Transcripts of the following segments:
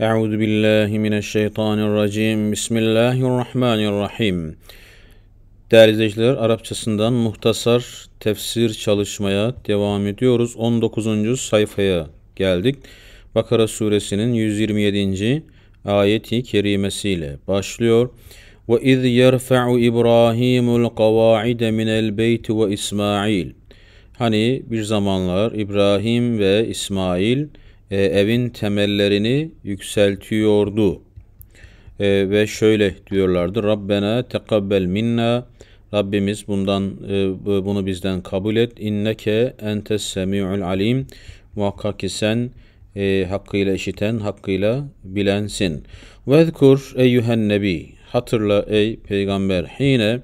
Euzu billahi mineşşeytanirracim. Bismillahirrahmanirrahim. Değerli izleyiciler, Arapçasından muhtasar tefsir çalışmaya devam ediyoruz. 19. sayfaya geldik. Bakara suresinin 127. ayeti kerimesiyle başlıyor. Ve iz yerfa'u İbrahimul kavaide minel beyt ve İsmail. Hani bir zamanlar İbrahim ve İsmail e, evin temellerini yükseltiyordu. E, ve şöyle diyorlardı. Rabbena tekabbel minna. Rabbimiz bundan e, bunu bizden kabul et. İnneke entes semiul alim. Muhakkak ki sen e, hakkıyla işiten, hakkıyla bilensin. Vezkur eyyühen nebi. Hatırla ey peygamber. Hine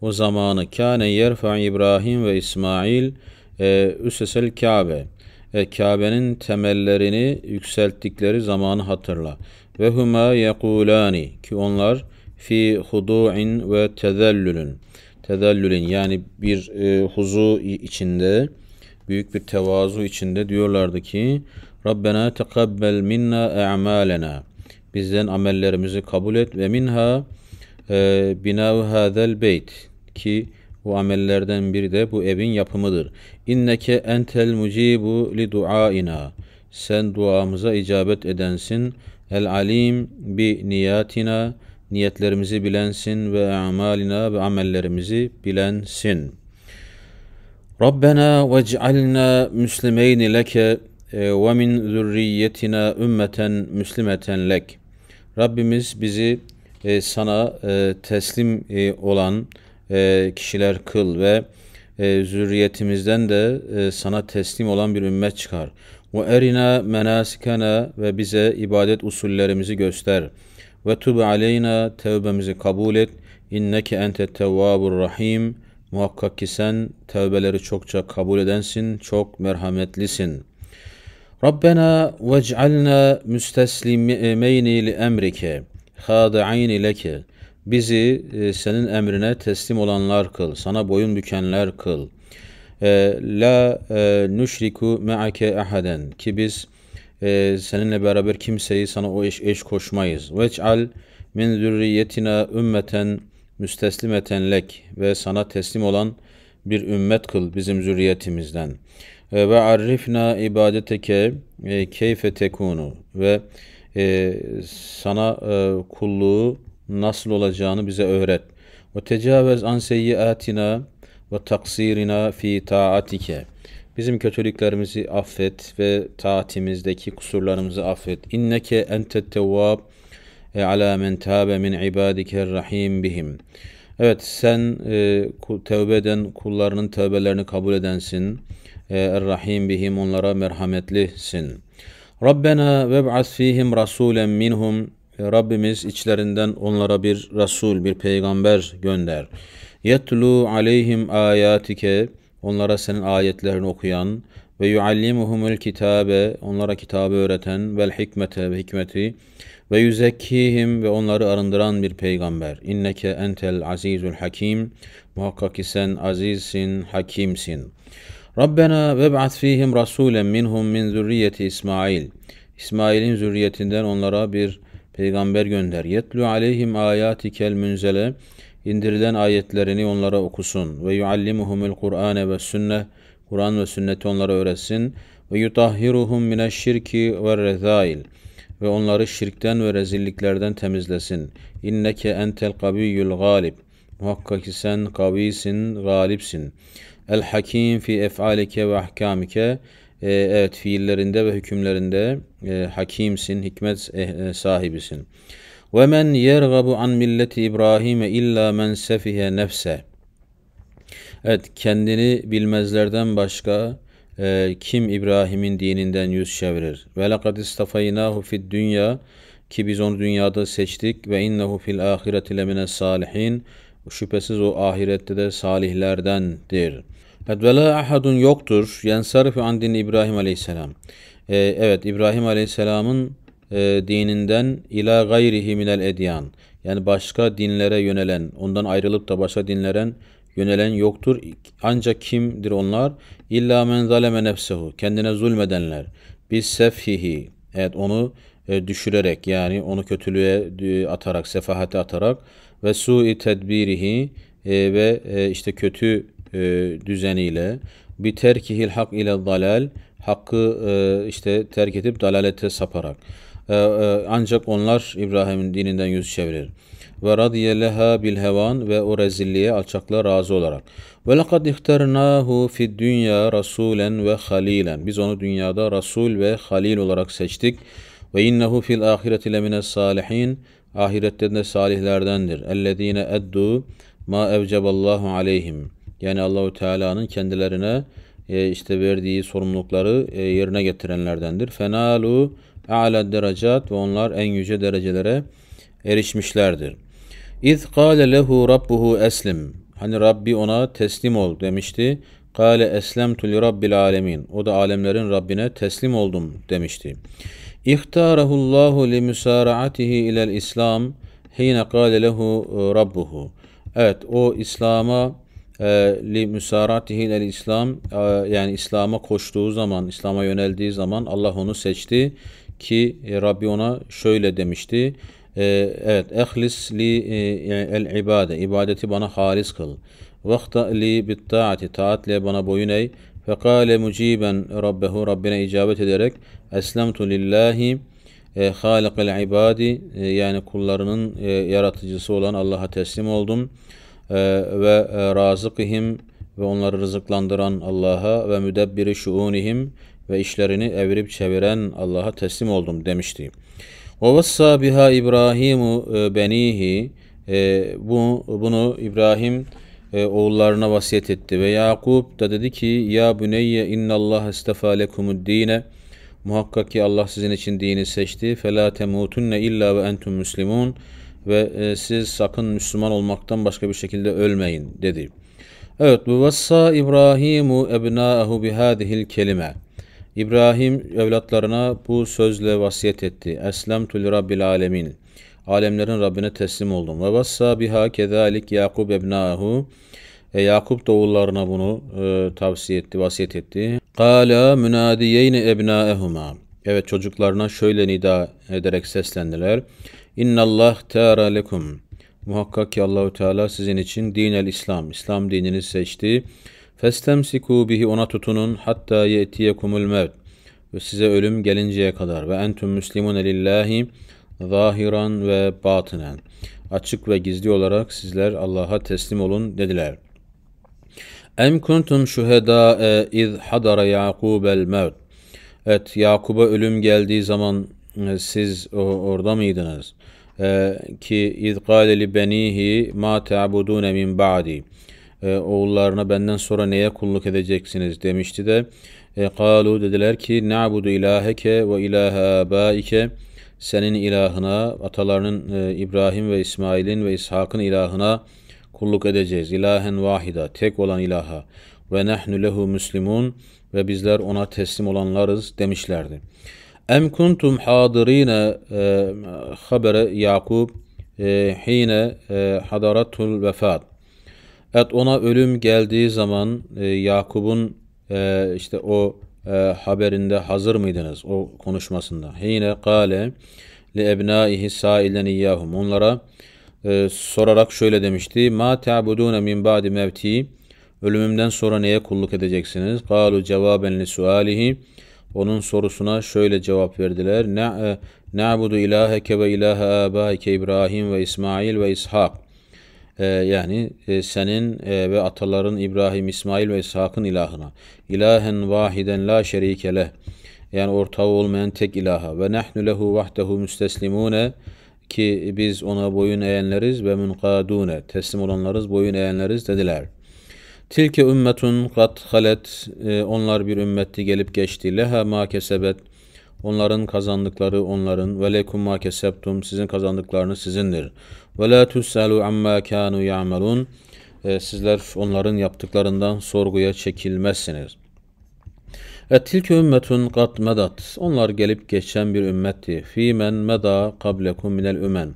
o zamanı kâne yerfa İbrahim ve İsmail e, üssesel Kabe ve Kabe'nin temellerini yükselttikleri zamanı hatırla. Ve huma yekulani ki onlar fi hudu'in ve tezellülün. Tezellülün yani bir e, huzu içinde, büyük bir tevazu içinde diyorlardı ki Rabbena tekabbel minna e'malena. Bizden amellerimizi kabul et ve minha e, binav hadel beyt ki bu amellerden biri de bu evin yapımıdır. İnneke entel mucibu li duaina. Sen duamıza icabet edensin. El alim bi niyatina. Niyetlerimizi bilensin ve amalina ve amellerimizi bilensin. Rabbena vec'alna müslimeyni leke e, ve min zürriyetina ümmeten müslimeten lek. Rabbimiz bizi e, sana e, teslim olan, e, kişiler kıl ve e, zürriyetimizden de e, sana teslim olan bir ümmet çıkar. Ve erina menasikana ve bize ibadet usullerimizi göster. Ve tub aleyna tevbemizi kabul et. İnneke ente tevvabur rahim. Muhakkak ki sen tevbeleri çokça kabul edensin, çok merhametlisin. Rabbena vec'alna müsteslimeyni li emrike, hâda'in leke.'' Bizi e, senin emrine teslim olanlar kıl, sana boyun bükenler kıl. E, la e, nüşriku me'ake ahaden ki biz e, seninle beraber kimseyi sana o eş, eş koşmayız. Veç'al min zürriyetina ümmeten müsteslimeten lek ve sana teslim olan bir ümmet kıl bizim zürriyetimizden. Ve arrifna ibadeteke keyfe tekunu ve sana kulluğu nasıl olacağını bize öğret. Ve tecavüz an seyyiatina ve taksirina fi taatike. Bizim kötülüklerimizi affet ve taatimizdeki kusurlarımızı affet. İnneke entet tevvab e ala men tabe min ibadike rahim bihim. Evet sen e, tevbe eden kullarının tevbelerini kabul edensin. E, rahim bihim onlara merhametlisin. Rabbena veb'as fihim rasulen minhum Rabbimiz içlerinden onlara bir Resul, bir peygamber gönder. Yetlu aleyhim ayatike onlara senin ayetlerini okuyan ve yuallimuhumul kitabe onlara kitabı öğreten vel hikmete ve hikmeti ve yüzekkihim ve onları arındıran bir peygamber. İnneke entel azizul hakim muhakkak ki sen azizsin, hakimsin. Rabbena veb'at fihim rasulen minhum min zürriyeti İsmail. İsmail'in zürriyetinden onlara bir peygamber gönder. Yetlu aleyhim ayatikel münzele indirilen ayetlerini onlara okusun ve yuallimuhumul Kur'ane ve sünne Kur'an ve sünneti onlara öğretsin ve yutahhiruhum şirki ve rezail ve onları şirkten ve rezilliklerden temizlesin. İnneke entel kabiyyul galib. Muhakkak ki sen kavisin, galipsin. El hakim fi ef'alike ve ahkamike e, evet fiillerinde ve hükümlerinde e, hakimsin, hikmet e, e, sahibisin. Ve men yergabu an milleti İbrahim illa men sefihe nefse. Evet kendini bilmezlerden başka e, kim İbrahim'in dininden yüz çevirir? Ve laqad istafaynahu fid dünya ki biz onu dünyada seçtik ve innehu fil ahireti lemine salihin şüphesiz o ahirette de salihlerdendir. Edvela ahadun yoktur. Yensarifu an dini İbrahim aleyhisselam. Ee, evet İbrahim aleyhisselamın e, dininden ila gayrihi minel edyan. Yani başka dinlere yönelen, ondan ayrılıp da başka dinlere yönelen yoktur. Ancak kimdir onlar? İlla men zaleme nefsehu. Kendine zulmedenler. Biz sefhihi. Evet onu e, düşürerek yani onu kötülüğe e, atarak, sefahate atarak ve su i tedbirihi e, ve e, işte kötü e, düzeniyle bir terkihil hak ile dalal hakkı e, işte terk edip dalalete saparak. E, ancak onlar İbrahim'in dininden yüz çevirir. Ve radiye leha bil hevan ve o rezilliğe alçakla razı olarak. Ve lekad ihtarnahu fi dünya rasulen ve halilen. Biz onu dünyada rasul ve halil olarak seçtik. Ve innehu fil ahireti lemine salihin. Ahirette de salihlerdendir. Ellezine eddu ma evceballahu aleyhim.'' yani Allahu Teala'nın kendilerine e, işte verdiği sorumlulukları e, yerine getirenlerdendir. Fenalu a'la derecat ve onlar en yüce derecelere erişmişlerdir. İz kâle lehu rabbuhu eslim. Hani Rabbi ona teslim ol demişti. Kale eslemtu li rabbil alemin. O da alemlerin Rabbine teslim oldum demişti. İhtarahullahu li müsaraatihi ilel İslam hine kâle lehu rabbuhu. Evet o İslam'a ee, li müsaratihi el İslam e, yani İslam'a koştuğu zaman, İslam'a yöneldiği zaman Allah onu seçti ki e, Rabbi ona şöyle demişti. Ee, evet, ehlis li e, el ibade, ibadeti bana halis kıl. Vakta li bit taati, taatle bana boyun eğ. Fekale muciben Rabbehu, Rabbine icabet ederek eslemtu lillahi halikil ibadi yani kullarının yaratıcısı olan Allah'a teslim oldum.'' Ee, ve e, razıkihim ve onları rızıklandıran Allah'a ve müdebbiri şuunihim ve işlerini evirip çeviren Allah'a teslim oldum demişti. Ovassa biha İbrahimu e, benihi e, bu bunu İbrahim oğullarına vasiyet etti ve Yakup da dedi ki ya buneyye innallah istefa lekumud dine muhakkak ki Allah sizin için dini seçti fe la temutunne illa ve entum muslimun ve e, siz sakın Müslüman olmaktan başka bir şekilde ölmeyin dedi. Evet bu vassa İbrahimu ebnâehu bihâdihil kelime. İbrahim evlatlarına bu sözle vasiyet etti. Eslemtü li rabbil alemin. Alemlerin Rabbine teslim oldum. Ve vassa biha kezalik Yakub ebnâehu. E, Yakup doğullarına bunu e, tavsiye etti, vasiyet etti. Kala münadiyeyni ebnâehuma. Evet çocuklarına şöyle nida ederek seslendiler. İnnallah teara lekum. Muhakkak ki Allahu Teala sizin için dinel İslam, İslam dinini seçti. Festemsiku bihi ona tutunun hatta yetiyekumul mevt. Ve size ölüm gelinceye kadar ve entum muslimun lillahi zahiran ve batinen. Açık ve gizli olarak sizler Allah'a teslim olun dediler. Em kuntum şuhedâ iz hadara Yakubel mevt. Evet Yakub'a ölüm geldiği zaman e, siz orada mıydınız? e, ki iz benihi ma te'abudûne min ba'di e, oğullarına benden sonra neye kulluk edeceksiniz demişti de e, kalu dediler ki na'budu ilaheke ve ilahe abaike senin ilahına atalarının e, İbrahim ve İsmail'in ve İshak'ın ilahına kulluk edeceğiz. ilahen vahida tek olan ilaha ve nehnu lehu muslimun ve bizler ona teslim olanlarız demişlerdi. Em kuntum hadirine habere Yakub e, hine e, hadaratul vefat. Et ona ölüm geldiği zaman e, Yakub'un işte o haberinde hazır mıydınız o konuşmasında? Hine kale li ebnaihi sailen iyyahum. Onlara sorarak şöyle demişti. Ma ta'budune min ba'di mevti. Ölümümden sonra neye kulluk edeceksiniz? Kalu cevaben li sualihi onun sorusuna şöyle cevap verdiler. Ne e, na'budu ilaheke ve ilahe abaike İbrahim ve İsmail ve İshak. Ee, yani e, senin e, ve ataların İbrahim, İsmail ve İshak'ın ilahına. İlahen vahiden la şerike leh. Yani ortağı olmayan tek ilaha. Ve nehnu lehu vahdehu müsteslimune ki biz ona boyun eğenleriz ve münkadune teslim olanlarız boyun eğenleriz dediler.'' Tilki ümmetun kat halet. Onlar bir ümmetti gelip geçti. Leha ma kesebet. Onların kazandıkları onların. Ve lekum ma kesebtum. Sizin kazandıklarınız sizindir. Ve la tusalu amma kanu ya'malun. E, sizler onların yaptıklarından sorguya çekilmezsiniz. Ve tilke ümmetun kat medat. Onlar gelip geçen bir ümmetti. Fi men meda kablekum minel ümen.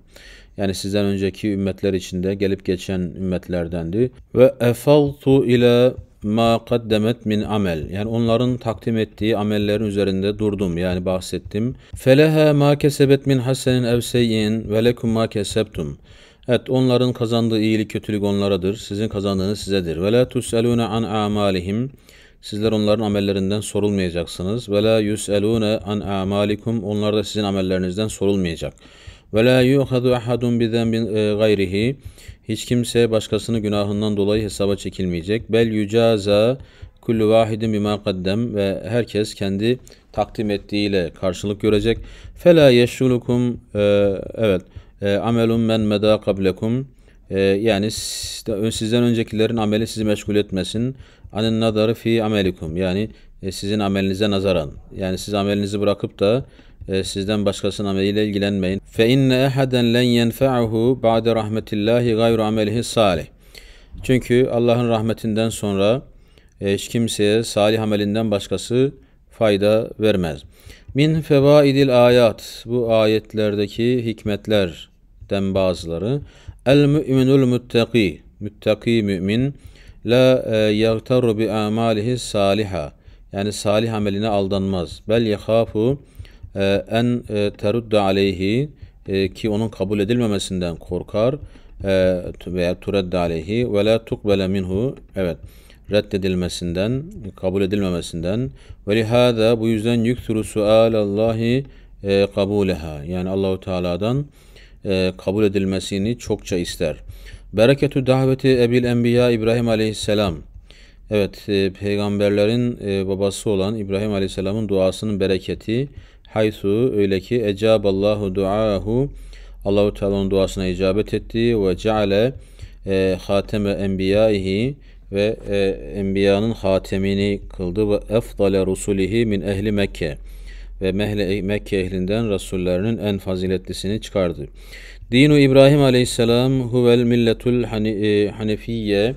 Yani sizden önceki ümmetler içinde gelip geçen ümmetlerdendi. Ve efaltu ile ma kaddemet min amel. Yani onların takdim ettiği amellerin üzerinde durdum yani bahsettim. Feleha ma kesebet min hasenin ev seyyin ve lekum ma kesebtum. Evet onların kazandığı iyilik kötülük onlaradır. Sizin kazandığınız sizedir. Ve la tuselune an amalihim. Sizler onların amellerinden sorulmayacaksınız. Ve la yuselune an amalikum. Onlar da sizin amellerinizden sorulmayacak. Ve la yuhadu ahadun bi zenbin e, gayrihi. Hiç kimse başkasını günahından dolayı hesaba çekilmeyecek. Bel yucaza kullu vahidin bima kaddem ve herkes kendi takdim ettiğiyle karşılık görecek. Fela yeşşulukum e, evet e, amelun men meda kablekum yani sizden öncekilerin ameli sizi meşgul etmesin. Anin nadarı fi amelikum yani sizin amelinize nazaran. Yani siz amelinizi bırakıp da e, sizden başkasının ameliyle ilgilenmeyin. Fe inne ehaden len yenfe'uhu ba'de rahmetillahi gayru amelihi salih. Çünkü Allah'ın rahmetinden sonra e, hiç kimseye salih amelinden başkası fayda vermez. Min fevaidil ayat bu ayetlerdeki hikmetlerden bazıları el müminul müttaki, müttaki mümin la e, yagtaru bi amalihi saliha yani salih ameline aldanmaz bel yahafu ee, en e, terudde aleyhi e, ki onun kabul edilmemesinden korkar e, veya turedde aleyhi ve la tukbele minhu evet reddedilmesinden kabul edilmemesinden ve lihada bu yüzden yüktürü sualallahi kabuleha yani Allahu Teala'dan kabul edilmesini çokça ister. Bereketü daveti Ebil Enbiya İbrahim Aleyhisselam. Evet, peygamberlerin babası olan İbrahim Aleyhisselam'ın duasının bereketi Haysu öyle ki ecaballahu duahu Allahu Teala'nın duasına icabet etti ve ceale e, hateme enbiyaihi ve e, enbiyanın hatemini kıldı ve efdale rusulihi min ehli Mekke ve Mehle, Mekke ehlinden rasullerinin en faziletlisini çıkardı. Dinu İbrahim aleyhisselam huvel milletul hani, e, hanefiyye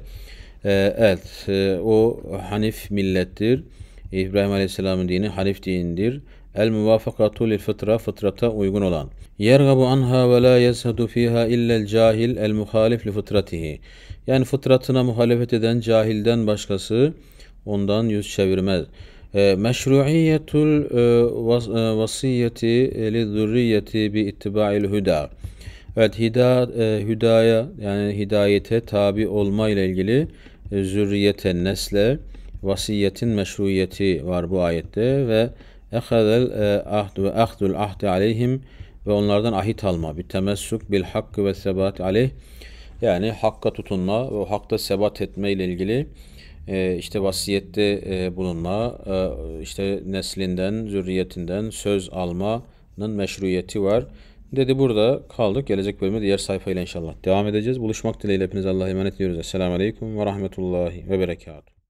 e, evet e, o hanif millettir. İbrahim aleyhisselamın dini hanif dinidir. El muvafakatu lil fıtra fıtrata uygun olan. Yergabu anha ve la yezhedu fiha illa illel cahil el muhalif li fıtratihi. Yani fıtratına muhalefet eden cahilden başkası ondan yüz çevirmez. E, meşru'iyetul e, e, vasiyeti li zürriyeti bi ittiba'il huda. Evet hida, hüdaya yani hidayete tabi olma ile ilgili zürriyete nesle vasiyetin meşruiyeti var bu ayette ve Ehazel e, ahd ve ahdul ahdi aleyhim ve onlardan ahit alma. Bir temessuk bil hakkı ve sebat aleyh. Yani hakka tutunma ve o hakta sebat etme ile ilgili e, işte vasiyette e, bulunma, e, işte neslinden, zürriyetinden söz almanın meşruiyeti var. Dedi burada kaldık. Gelecek bölümde diğer sayfayla inşallah devam edeceğiz. Buluşmak dileğiyle hepinize Allah'a emanet ediyoruz. Esselamu Aleyküm ve Rahmetullahi ve Berekatuhu.